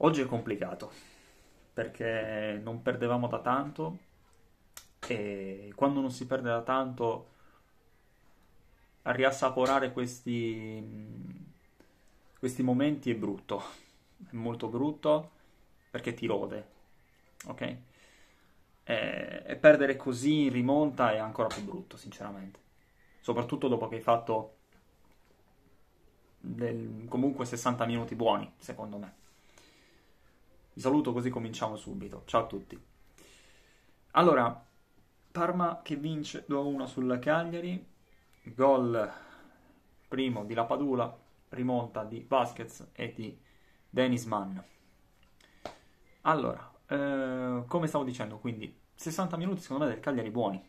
Oggi è complicato perché non perdevamo da tanto e quando non si perde da tanto riassaporare questi, questi momenti è brutto, è molto brutto perché ti rode, ok? E, e perdere così in rimonta è ancora più brutto, sinceramente. Soprattutto dopo che hai fatto del, comunque 60 minuti buoni, secondo me. Vi saluto così cominciamo subito. Ciao a tutti. Allora, Parma che vince 2-1 sul Cagliari, gol primo di Lapadula, rimonta di Vasquez e di Denis Mann. Allora, eh, come stavo dicendo, quindi 60 minuti secondo me del Cagliari buoni.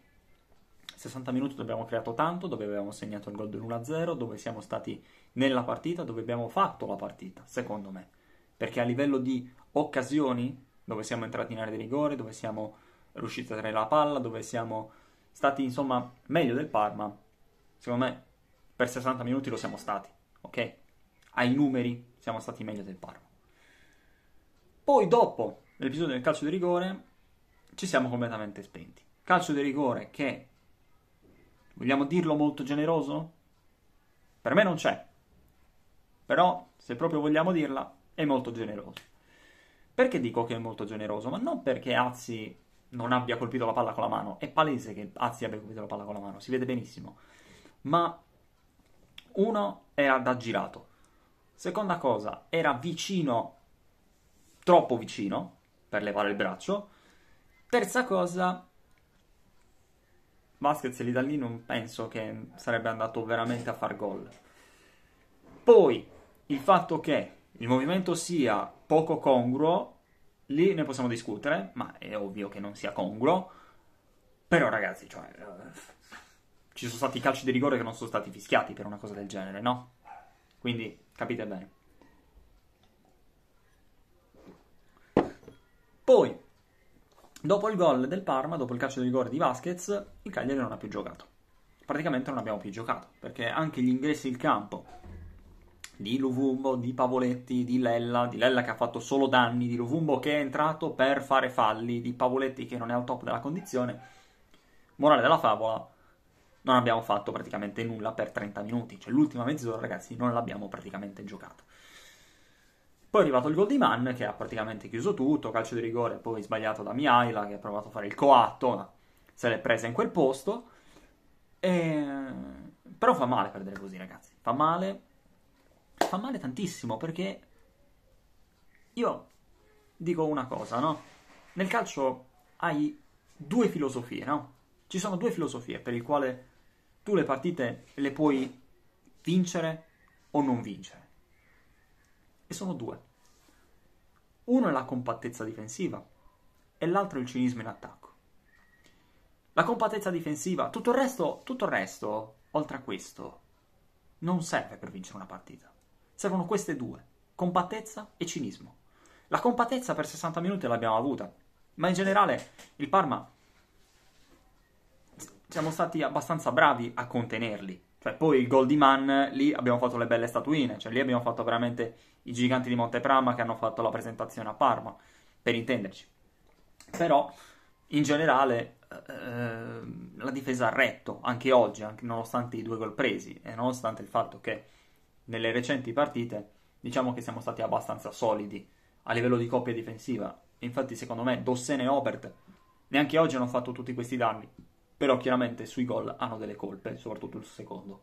60 minuti dove abbiamo creato tanto, dove avevamo segnato il gol dell'1-0, dove siamo stati nella partita, dove abbiamo fatto la partita, secondo me perché a livello di occasioni, dove siamo entrati in area di rigore, dove siamo riusciti a tenere la palla, dove siamo stati insomma meglio del Parma, secondo me per 60 minuti lo siamo stati, ok? Ai numeri siamo stati meglio del Parma. Poi dopo l'episodio del calcio di rigore ci siamo completamente spenti. Calcio di rigore che, vogliamo dirlo molto generoso? Per me non c'è. Però, se proprio vogliamo dirla, è molto generoso. Perché dico che è molto generoso? Ma non perché Azzi non abbia colpito la palla con la mano, è palese che Azzi abbia colpito la palla con la mano, si vede benissimo. Ma uno era da girato. Seconda cosa, era vicino, troppo vicino per levare il braccio. Terza cosa, Vasquez lì da lì non penso che sarebbe andato veramente a far gol. Poi il fatto che il movimento sia poco congruo, lì ne possiamo discutere, ma è ovvio che non sia congruo. Però ragazzi, cioè, eh, ci sono stati calci di rigore che non sono stati fischiati per una cosa del genere, no? Quindi capite bene. Poi, dopo il gol del Parma, dopo il calcio di rigore di Vasquez, il Cagliari non ha più giocato. Praticamente non abbiamo più giocato, perché anche gli ingressi in campo di Luvumbo, di Pavoletti, di Lella, di Lella che ha fatto solo danni, di Luvumbo che è entrato per fare falli, di Pavoletti che non è al top della condizione. Morale della favola, non abbiamo fatto praticamente nulla per 30 minuti, cioè l'ultima mezz'ora ragazzi non l'abbiamo praticamente giocata. Poi è arrivato il gol di Mann che ha praticamente chiuso tutto, calcio di rigore poi sbagliato da Miaila che ha provato a fare il coatto, ma se l'è presa in quel posto. E... Però fa male perdere così ragazzi, fa male fa male tantissimo perché io dico una cosa, no? Nel calcio hai due filosofie, no? Ci sono due filosofie per le quali tu le partite le puoi vincere o non vincere. E sono due. Uno è la compattezza difensiva e l'altro è il cinismo in attacco. La compattezza difensiva, tutto il resto, tutto il resto, oltre a questo, non serve per vincere una partita servono queste due, compattezza e cinismo. La compattezza per 60 minuti l'abbiamo avuta, ma in generale il Parma siamo stati abbastanza bravi a contenerli. Cioè, poi il gol di Man, lì abbiamo fatto le belle statuine, cioè lì abbiamo fatto veramente i giganti di Monteprama che hanno fatto la presentazione a Parma, per intenderci. Però, in generale, eh, la difesa ha retto, anche oggi, anche nonostante i due gol presi e nonostante il fatto che nelle recenti partite diciamo che siamo stati abbastanza solidi a livello di coppia difensiva. Infatti, secondo me, Dossene e Obert neanche oggi hanno fatto tutti questi danni. Però chiaramente sui gol hanno delle colpe, soprattutto il secondo.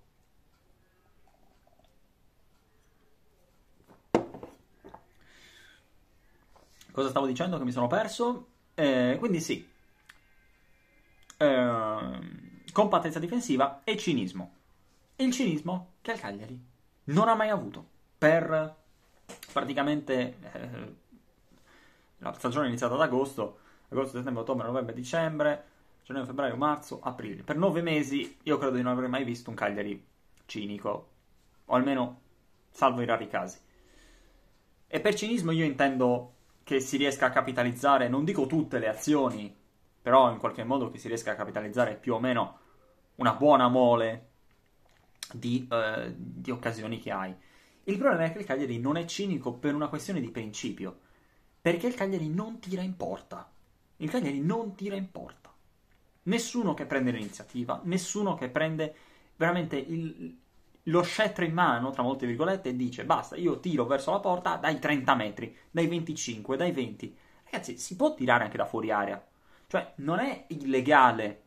Cosa stavo dicendo che mi sono perso? Eh, quindi sì, eh, compattezza difensiva e cinismo. Il cinismo che è al Cagliari non ha mai avuto per praticamente eh, la stagione è iniziata ad agosto, agosto, settembre, ottobre, novembre, dicembre, gennaio, febbraio, marzo, aprile. Per nove mesi io credo di non aver mai visto un Cagliari cinico, o almeno salvo i rari casi. E per cinismo io intendo che si riesca a capitalizzare, non dico tutte le azioni, però in qualche modo che si riesca a capitalizzare più o meno una buona mole di, uh, di occasioni che hai. Il problema è che il Cagliari non è cinico per una questione di principio, perché il Cagliari non tira in porta. Il Cagliari non tira in porta. Nessuno che prende l'iniziativa, nessuno che prende veramente il, lo scettro in mano, tra molte virgolette, e dice basta, io tiro verso la porta dai 30 metri, dai 25, dai 20. Ragazzi, si può tirare anche da fuori aria. Cioè, non è illegale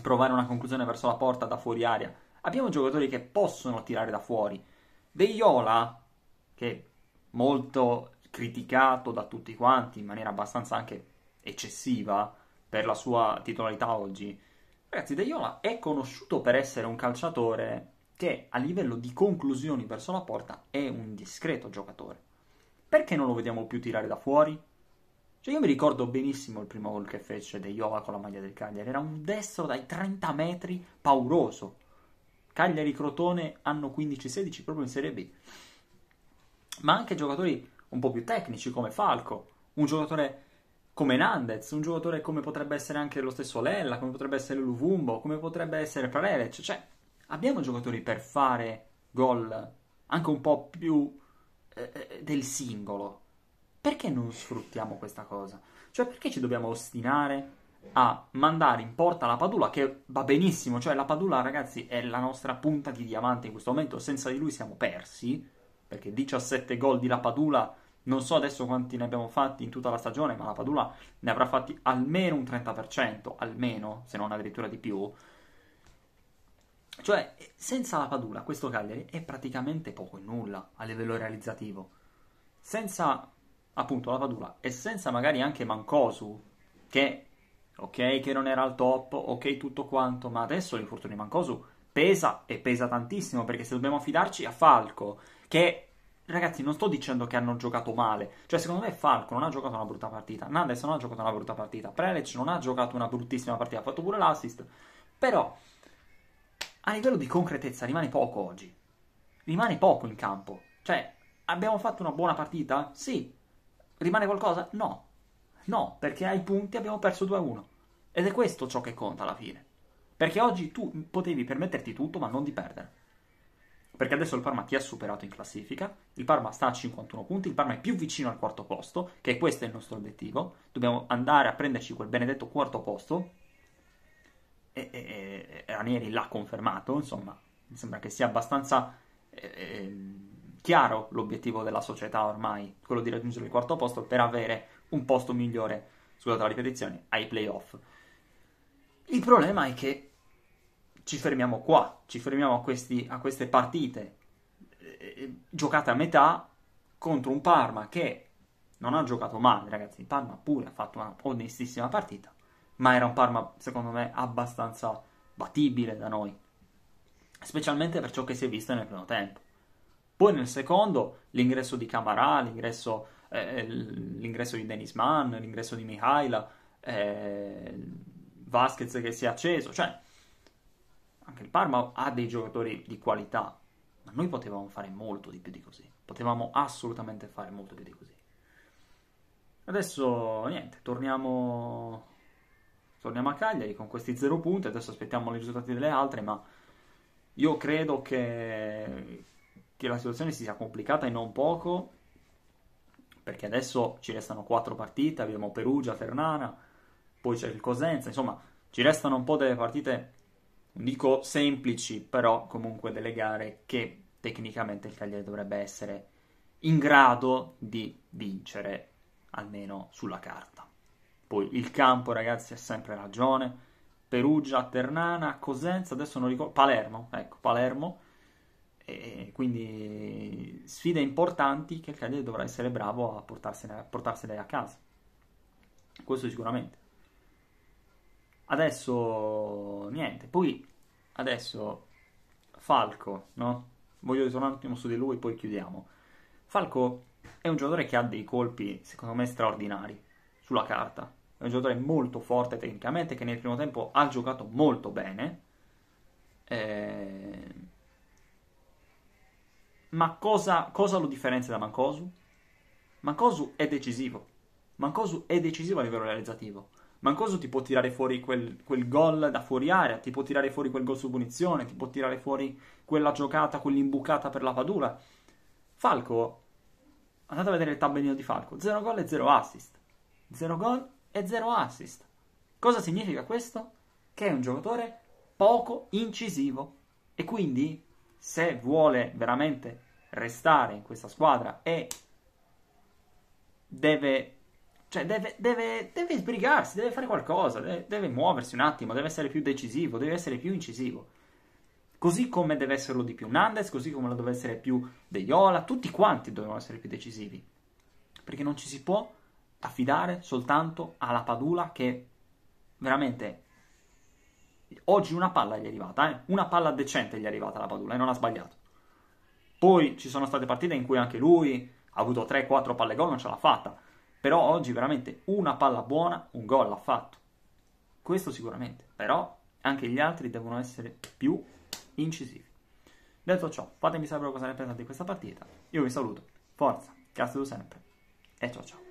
provare una conclusione verso la porta da fuori aria. Abbiamo giocatori che possono tirare da fuori. Deiola, che è molto criticato da tutti quanti in maniera abbastanza anche eccessiva per la sua titolarità oggi. Ragazzi, Deiola è conosciuto per essere un calciatore che a livello di conclusioni verso la porta è un discreto giocatore. Perché non lo vediamo più tirare da fuori? Cioè io mi ricordo benissimo il primo gol che fece De Jova con la maglia del Cagliari, era un destro dai 30 metri pauroso Cagliari-Crotone hanno 15-16 proprio in Serie B. Ma anche giocatori un po' più tecnici come Falco, un giocatore come Nandez, un giocatore come potrebbe essere anche lo stesso Lella, come potrebbe essere Luvumbo, come potrebbe essere Prelec. Cioè, abbiamo giocatori per fare gol anche un po' più eh, eh, del singolo. Perché non sfruttiamo questa cosa? Cioè, perché ci dobbiamo ostinare a mandare in porta la Padula che va benissimo, cioè la Padula ragazzi è la nostra punta di diamante in questo momento, senza di lui siamo persi, perché 17 gol di la Padula, non so adesso quanti ne abbiamo fatti in tutta la stagione, ma la Padula ne avrà fatti almeno un 30%, almeno, se non addirittura di più. Cioè, senza la Padula questo Cagliari è praticamente poco e nulla a livello realizzativo. Senza appunto la Padula e senza magari anche Mancosu, che ok che non era al top, ok tutto quanto, ma adesso l'infortunio di Mancosu pesa e pesa tantissimo perché se dobbiamo affidarci a Falco, che ragazzi non sto dicendo che hanno giocato male, cioè secondo me Falco non ha giocato una brutta partita, Nandes non ha giocato una brutta partita, Prelec non ha giocato una bruttissima partita, ha fatto pure l'assist, però a livello di concretezza rimane poco oggi, rimane poco in campo, cioè abbiamo fatto una buona partita? Sì, rimane qualcosa? No, no, perché ai punti abbiamo perso 2-1. Ed è questo ciò che conta alla fine. Perché oggi tu potevi permetterti tutto, ma non di perdere. Perché adesso il Parma ti ha superato in classifica, il Parma sta a 51 punti, il Parma è più vicino al quarto posto, che questo è il nostro obiettivo. Dobbiamo andare a prenderci quel benedetto quarto posto. E, e, e Ranieri l'ha confermato, insomma, mi sembra che sia abbastanza eh, ehm, chiaro l'obiettivo della società ormai, quello di raggiungere il quarto posto per avere un posto migliore, scusate la ripetizione, ai playoff. Il problema è che ci fermiamo qua, ci fermiamo a, questi, a queste partite eh, eh, giocate a metà contro un Parma che non ha giocato male, ragazzi. Il Parma pure ha fatto una onestissima partita, ma era un Parma, secondo me, abbastanza battibile da noi, specialmente per ciò che si è visto nel primo tempo. Poi nel secondo l'ingresso di Camarà, l'ingresso, eh, eh, l'ingresso di Denis Mann, l'ingresso di Mihaila, eh, Vasquez che si è acceso, cioè anche il Parma ha dei giocatori di qualità, ma noi potevamo fare molto di più di così, potevamo assolutamente fare molto di più di così. Adesso niente, torniamo, torniamo a Cagliari con questi zero punti, adesso aspettiamo i risultati delle altre, ma io credo che, che la situazione si sia complicata e non poco, perché adesso ci restano quattro partite, abbiamo Perugia, Ternana, poi c'è il Cosenza, insomma ci restano un po' delle partite, non dico semplici, però comunque delle gare che tecnicamente il Cagliari dovrebbe essere in grado di vincere, almeno sulla carta. Poi il campo, ragazzi, ha sempre ragione. Perugia, Ternana, Cosenza, adesso non ricordo, Palermo, ecco, Palermo. E quindi sfide importanti che il Cagliari dovrà essere bravo a portarsene, a portarsene a casa. Questo sicuramente. Adesso niente, poi adesso Falco, no? Voglio ritornare un attimo su di lui, poi chiudiamo. Falco è un giocatore che ha dei colpi, secondo me, straordinari sulla carta. È un giocatore molto forte tecnicamente, che nel primo tempo ha giocato molto bene. Eh... Ma cosa, cosa lo differenzia da Mancosu? Mancosu è decisivo. Mancosu è decisivo a livello realizzativo. Mancoso ti può tirare fuori quel, quel gol da fuori area, ti può tirare fuori quel gol su punizione, ti può tirare fuori quella giocata, quell'imbucata per la padula. Falco, andate a vedere il tabellino di Falco, 0 gol e 0 assist. 0 gol e 0 assist. Cosa significa questo? Che è un giocatore poco incisivo e quindi se vuole veramente restare in questa squadra e deve cioè, deve, deve, deve sbrigarsi, deve fare qualcosa, deve, deve, muoversi un attimo, deve essere più decisivo, deve essere più incisivo. Così come deve esserlo di più Nandes, così come lo deve essere più De Iola, tutti quanti devono essere più decisivi. Perché non ci si può affidare soltanto alla Padula che veramente oggi una palla gli è arrivata, eh? una palla decente gli è arrivata alla Padula e non ha sbagliato. Poi ci sono state partite in cui anche lui ha avuto 3-4 palle gol, non ce l'ha fatta. Però oggi veramente una palla buona, un gol l'ha fatto. Questo sicuramente, però anche gli altri devono essere più incisivi. Detto ciò, fatemi sapere cosa ne pensate di questa partita. Io vi saluto. Forza, grazie di sempre. E ciao ciao.